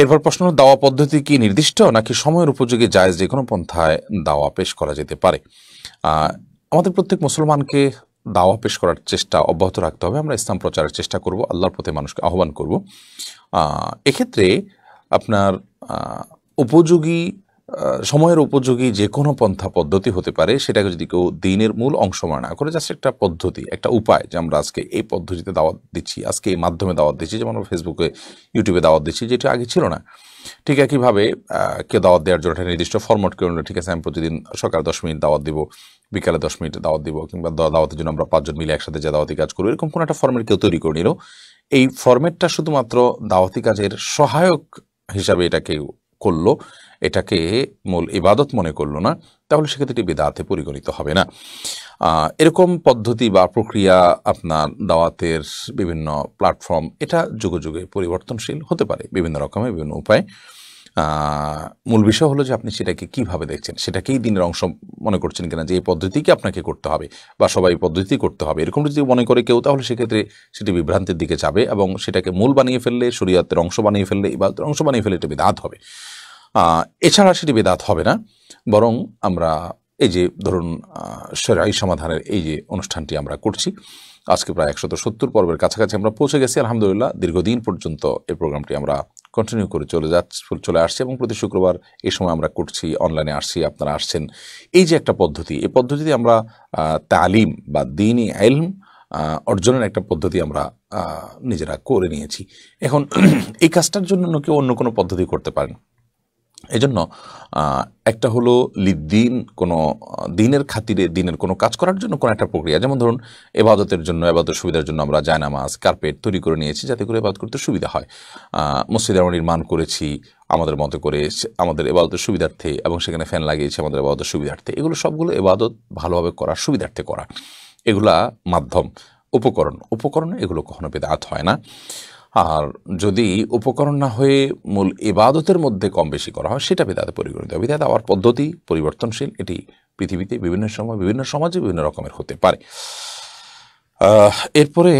এরপর প্রশ্ন দাওয়া পদ্ধতি কি নির্দিষ্ট নাকি সময়ের উপযোগী জায়জ যে কোনো পন্থায় দাওয়া পেশ করা যেতে পারে আমাদের প্রত্যেক মুসলমানকে দাওয়া পেশ করার চেষ্টা অব্যাহত রাখতে হবে আমরা ইসলাম প্রচারের চেষ্টা করব আল্লাহর প্রতি মানুষকে আহ্বান করব এক্ষেত্রে আপনার উপযোগী সময়ের উপযোগী যে কোনো পন্থা পদ্ধতি হতে পারে সেটাকে যদি কেউ দিনের মূল অংশ মানা করে জাস্ট একটা পদ্ধতি একটা উপায় যে আমরা আজকে এই পদ্ধতিতে দাওয়াত দিচ্ছি আজকে এই মাধ্যমে দাওয়াত দিচ্ছি যেমন আমরা ফেসবুকে ইউটিউবে দাওয়াত দিচ্ছি যেটা আগে ছিল না ঠিক একইভাবে কেউ দাওয়াত দেওয়ার জন্য একটা নির্দিষ্ট ফর্মট কেউ ঠিক আছে আমি প্রতিদিন সকাল দশ মিনিট দাওয়াত দিব বিকালে দশ মিনিট দাওয়াত দিব কিংবা দাওয়াতের জন্য আমরা পাঁচজন মিলে একসাথে যে দাওয়াতি কাজ করবো এরকম কোনো একটা ফর্মেট কেউ তৈরি করে নিল এই ফর্মেটটা শুধুমাত্র দাওয়াতি কাজের সহায়ক হিসাবে এটা কেউ করলো এটাকে মূল ইবাদত মনে করল না তাহলে সেক্ষেত্রে এটি বেদাতে পরিগণিত হবে না এরকম পদ্ধতি বা প্রক্রিয়া আপনার দাওয়াতের বিভিন্ন প্ল্যাটফর্ম এটা যুগে যুগে পরিবর্তনশীল হতে পারে বিভিন্ন রকমের বিভিন্ন উপায় মূল বিষয় হলো যে আপনি সেটাকে কিভাবে দেখছেন সেটাকেই দিনের অংশ মনে করছেন কিনা যে এই পদ্ধতিকে আপনাকে করতে হবে বা সবাই পদ্ধতি করতে হবে এরকম যদি মনে করে কেউ তাহলে সেক্ষেত্রে সেটি বিভ্রান্তির দিকে যাবে এবং সেটাকে মূল বানিয়ে ফেললে শরীয়তের অংশ বানিয়ে ফেললে ইবাদতের অংশ বানিয়ে ফেললে এটা বিদাত হবে এছাড়া সেটি বেদাত হবে না বরং আমরা এই যে ধরুন সরাই সমাধানের এই যে অনুষ্ঠানটি আমরা করছি আজকে প্রায় একশত সত্তর পর্বের কাছাকাছি আমরা পৌঁছে গেছি আলহামদুলিল্লাহ দীর্ঘদিন পর্যন্ত এই প্রোগ্রামটি আমরা কন্টিনিউ করে চলে যাচ্ছি চলে আসছি এবং প্রতি শুক্রবার এই সময় আমরা করছি অনলাইনে আসছি আপনারা আসছেন এই যে একটা পদ্ধতি এই পদ্ধতিতে আমরা তালিম বা দিনই এলম অর্জনের একটা পদ্ধতি আমরা নিজেরা করে নিয়েছি এখন এই কাজটার জন্য কেউ অন্য কোনো পদ্ধতি করতে পারেন এজন্য একটা হলো লিদ্দিন কোনো দিনের খাতিরে দিনের কোনো কাজ করার জন্য কোনো একটা প্রক্রিয়া যেমন ধরুন এবাদতের জন্য এবাদতের সুবিধার জন্য আমরা জায়নামাজ কার্পেট তৈরি করে নিয়েছি যাতে করে এবাদ করতে সুবিধা হয় মসজিদ আমরা নির্মাণ করেছি আমাদের মতো করে আমাদের এবাদতের সুবিধার্থে এবং সেখানে ফ্যান লাগিয়েছি আমাদের এবাদতের সুবিধার্থে এগুলো সবগুলো এবাদত ভালোভাবে করার সুবিধার্থে করা এগুলা মাধ্যম উপকরণ উপকরণে এগুলো কখনো বেদাত হয় না আর যদি উপকরণ না হয়ে মূল ইবাদতের মধ্যে কম বেশি করা হয় সেটা বিদাতে পরিগণিত হয় বিদাতে আবার পদ্ধতি পরিবর্তনশীল এটি পৃথিবীতে বিভিন্ন সময় বিভিন্ন সমাজে বিভিন্ন রকমের হতে পারে এরপরে